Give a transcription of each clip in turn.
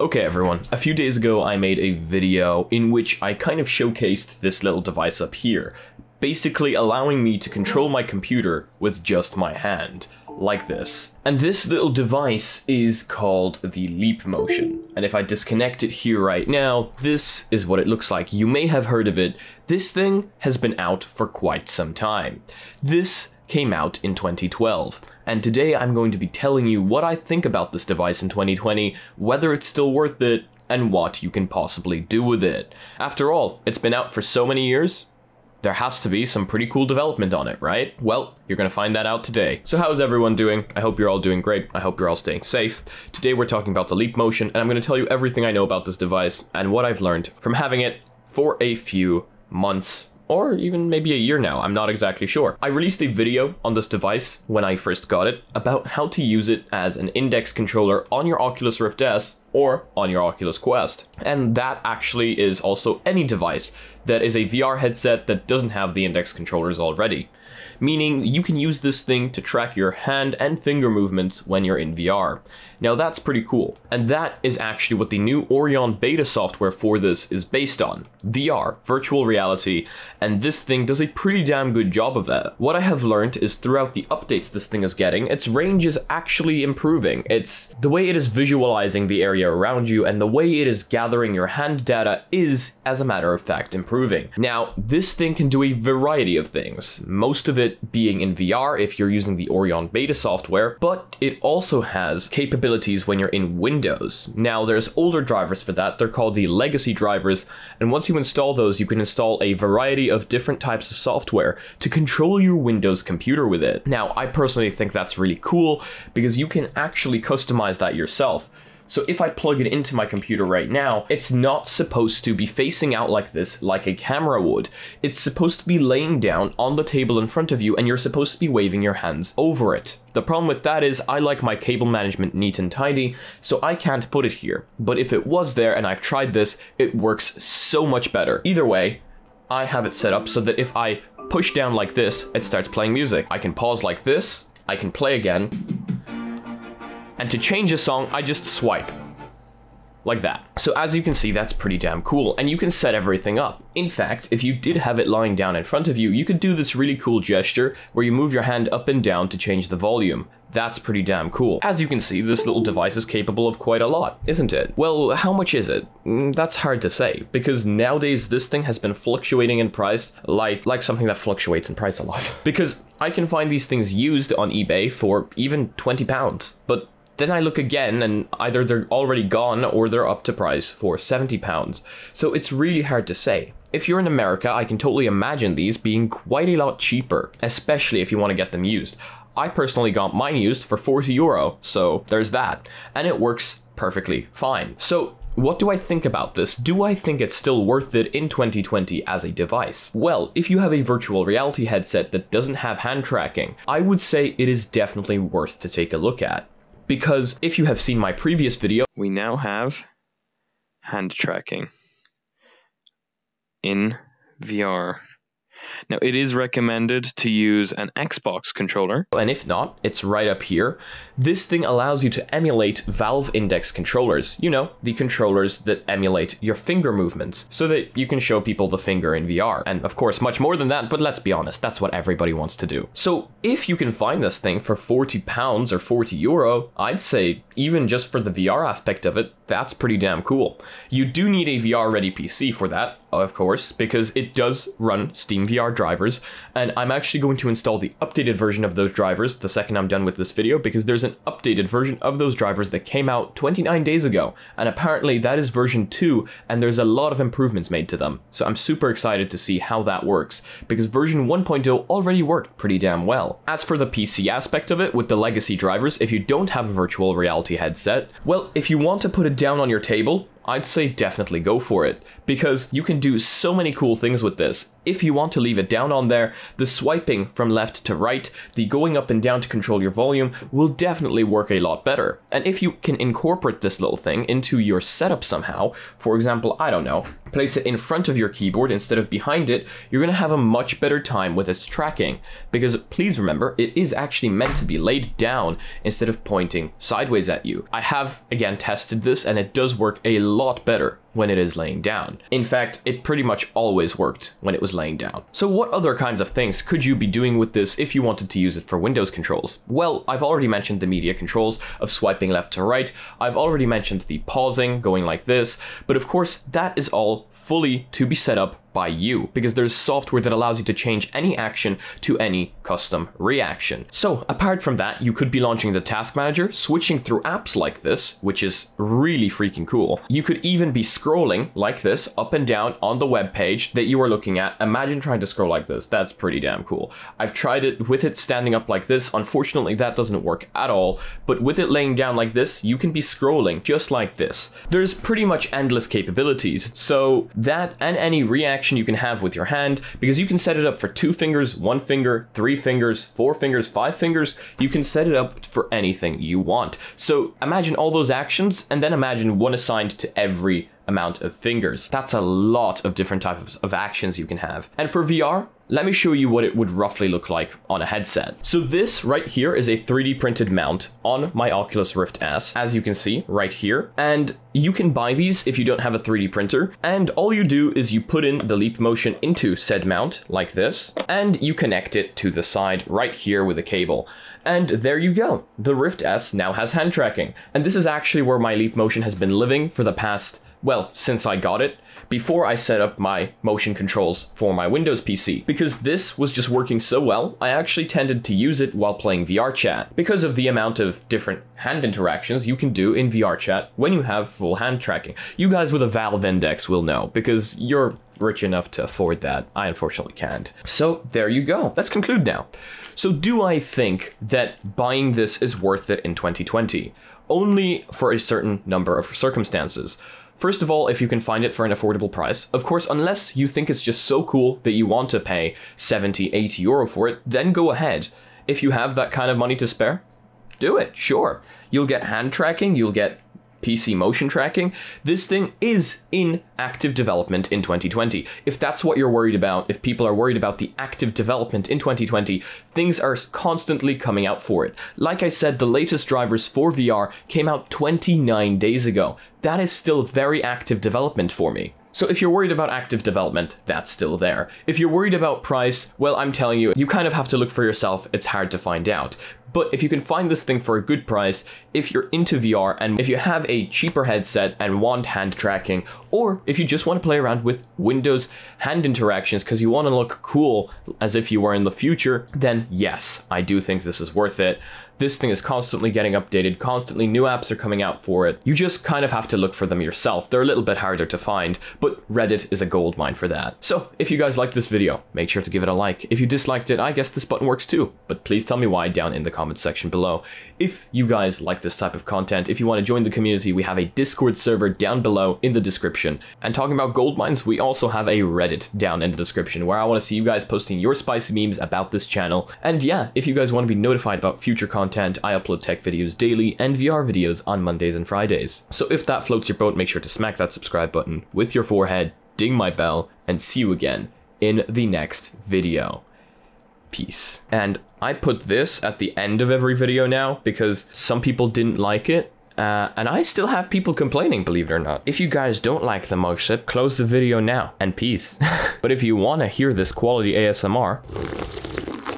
Okay everyone, a few days ago I made a video in which I kind of showcased this little device up here, basically allowing me to control my computer with just my hand, like this. And this little device is called the Leap Motion, and if I disconnect it here right now, this is what it looks like. You may have heard of it, this thing has been out for quite some time. This came out in 2012, and today I'm going to be telling you what I think about this device in 2020, whether it's still worth it, and what you can possibly do with it. After all, it's been out for so many years, there has to be some pretty cool development on it, right? Well, you're gonna find that out today. So how's everyone doing? I hope you're all doing great. I hope you're all staying safe. Today we're talking about the Leap Motion, and I'm gonna tell you everything I know about this device and what I've learned from having it for a few months or even maybe a year now, I'm not exactly sure. I released a video on this device when I first got it about how to use it as an index controller on your Oculus Rift S or on your Oculus Quest. And that actually is also any device that is a VR headset that doesn't have the index controllers already meaning you can use this thing to track your hand and finger movements when you're in VR. Now that's pretty cool, and that is actually what the new Orion beta software for this is based on, VR, virtual reality, and this thing does a pretty damn good job of that. What I have learned is throughout the updates this thing is getting, its range is actually improving. It's the way it is visualizing the area around you and the way it is gathering your hand data is, as a matter of fact, improving. Now, this thing can do a variety of things. Most of it it being in VR if you're using the Orion beta software, but it also has capabilities when you're in Windows. Now, there's older drivers for that, they're called the legacy drivers, and once you install those, you can install a variety of different types of software to control your Windows computer with it. Now, I personally think that's really cool because you can actually customize that yourself. So if I plug it into my computer right now, it's not supposed to be facing out like this, like a camera would. It's supposed to be laying down on the table in front of you and you're supposed to be waving your hands over it. The problem with that is I like my cable management neat and tidy, so I can't put it here. But if it was there and I've tried this, it works so much better. Either way, I have it set up so that if I push down like this, it starts playing music. I can pause like this, I can play again, and to change a song, I just swipe. Like that. So as you can see, that's pretty damn cool, and you can set everything up. In fact, if you did have it lying down in front of you, you could do this really cool gesture where you move your hand up and down to change the volume. That's pretty damn cool. As you can see, this little device is capable of quite a lot, isn't it? Well, how much is it? Mm, that's hard to say, because nowadays this thing has been fluctuating in price like, like something that fluctuates in price a lot. because I can find these things used on eBay for even 20 pounds, but then I look again and either they're already gone or they're up to price for £70. So it's really hard to say. If you're in America, I can totally imagine these being quite a lot cheaper, especially if you want to get them used. I personally got mine used for 40 euro, so there's that. And it works perfectly fine. So what do I think about this? Do I think it's still worth it in 2020 as a device? Well, if you have a virtual reality headset that doesn't have hand tracking, I would say it is definitely worth to take a look at because if you have seen my previous video, we now have hand tracking in VR. Now, it is recommended to use an Xbox controller. And if not, it's right up here. This thing allows you to emulate Valve Index controllers, you know, the controllers that emulate your finger movements, so that you can show people the finger in VR. And of course, much more than that, but let's be honest, that's what everybody wants to do. So if you can find this thing for 40 pounds or 40 euro, I'd say even just for the VR aspect of it, that's pretty damn cool. You do need a VR ready PC for that, of course, because it does run SteamVR drivers, and I'm actually going to install the updated version of those drivers the second I'm done with this video, because there's an updated version of those drivers that came out 29 days ago, and apparently that is version 2, and there's a lot of improvements made to them, so I'm super excited to see how that works, because version 1.0 already worked pretty damn well. As for the PC aspect of it, with the legacy drivers, if you don't have a virtual reality headset, well, if you want to put it down on your table, I'd say definitely go for it, because you can do so many cool things with this. If you want to leave it down on there, the swiping from left to right, the going up and down to control your volume will definitely work a lot better. And if you can incorporate this little thing into your setup somehow, for example, I don't know, place it in front of your keyboard instead of behind it, you're going to have a much better time with its tracking. Because please remember, it is actually meant to be laid down instead of pointing sideways at you. I have, again, tested this and it does work a lot lot better when it is laying down. In fact, it pretty much always worked when it was laying down. So what other kinds of things could you be doing with this if you wanted to use it for Windows controls? Well, I've already mentioned the media controls of swiping left to right, I've already mentioned the pausing, going like this, but of course that is all fully to be set up by you because there's software that allows you to change any action to any custom reaction. So apart from that, you could be launching the task manager, switching through apps like this, which is really freaking cool. You could even be scrolling like this up and down on the web page that you are looking at. Imagine trying to scroll like this. That's pretty damn cool. I've tried it with it standing up like this. Unfortunately, that doesn't work at all. But with it laying down like this, you can be scrolling just like this. There's pretty much endless capabilities. So that and any reaction you can have with your hand, because you can set it up for two fingers, one finger, three fingers, four fingers, five fingers. You can set it up for anything you want. So imagine all those actions and then imagine one assigned to every amount of fingers. That's a lot of different types of actions you can have. And for VR, let me show you what it would roughly look like on a headset. So this right here is a 3D printed mount on my Oculus Rift S, as you can see right here. And you can buy these if you don't have a 3D printer. And all you do is you put in the leap motion into said mount like this, and you connect it to the side right here with a cable. And there you go. The Rift S now has hand tracking. And this is actually where my leap motion has been living for the past well, since I got it, before I set up my motion controls for my Windows PC. Because this was just working so well, I actually tended to use it while playing VRChat because of the amount of different hand interactions you can do in VRChat when you have full hand tracking. You guys with a Valve Index will know because you're rich enough to afford that. I unfortunately can't. So there you go. Let's conclude now. So do I think that buying this is worth it in 2020? Only for a certain number of circumstances. First of all, if you can find it for an affordable price. Of course, unless you think it's just so cool that you want to pay 70, 80 euro for it, then go ahead. If you have that kind of money to spare, do it, sure. You'll get hand tracking, you'll get PC motion tracking, this thing is in active development in 2020. If that's what you're worried about, if people are worried about the active development in 2020, things are constantly coming out for it. Like I said, the latest drivers for VR came out 29 days ago. That is still very active development for me. So if you're worried about active development, that's still there. If you're worried about price, well, I'm telling you, you kind of have to look for yourself. It's hard to find out. But if you can find this thing for a good price, if you're into VR and if you have a cheaper headset and want hand tracking, or if you just want to play around with Windows hand interactions because you want to look cool as if you were in the future, then yes, I do think this is worth it. This thing is constantly getting updated, constantly new apps are coming out for it. You just kind of have to look for them yourself. They're a little bit harder to find, but Reddit is a goldmine for that. So if you guys liked this video, make sure to give it a like. If you disliked it, I guess this button works too, but please tell me why down in the comments section below. If you guys like this type of content, if you want to join the community, we have a Discord server down below in the description description. And talking about gold mines, we also have a Reddit down in the description where I want to see you guys posting your spicy memes about this channel. And yeah, if you guys want to be notified about future content, I upload tech videos daily and VR videos on Mondays and Fridays. So if that floats your boat, make sure to smack that subscribe button with your forehead, ding my bell, and see you again in the next video Peace. And I put this at the end of every video now because some people didn't like it uh, and I still have people complaining, believe it or not. If you guys don't like the mugship, close the video now and peace. but if you want to hear this quality ASMR,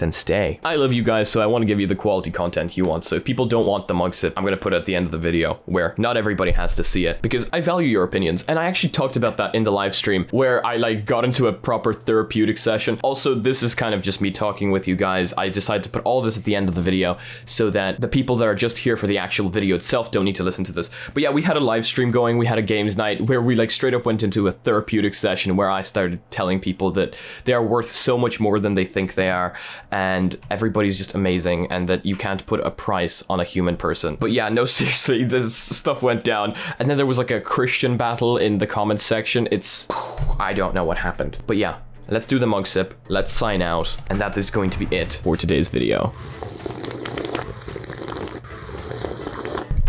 then stay. I love you guys, so I want to give you the quality content you want. So if people don't want the mug sip, I'm going to put it at the end of the video where not everybody has to see it because I value your opinions. And I actually talked about that in the live stream where I like got into a proper therapeutic session. Also, this is kind of just me talking with you guys. I decided to put all this at the end of the video so that the people that are just here for the actual video itself don't need to listen to this. But yeah, we had a live stream going. We had a games night where we like straight up went into a therapeutic session where I started telling people that they are worth so much more than they think they are and everybody's just amazing and that you can't put a price on a human person. But yeah, no, seriously, this stuff went down. And then there was like a Christian battle in the comments section. It's, I don't know what happened. But yeah, let's do the mug sip, let's sign out, and that is going to be it for today's video.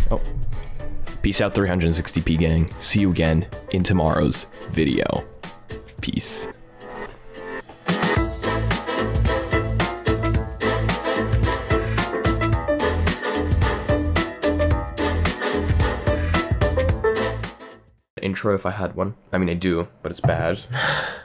Oh. Peace out 360p gang. See you again in tomorrow's video. Peace. intro if I had one. I mean, I do, but it's bad.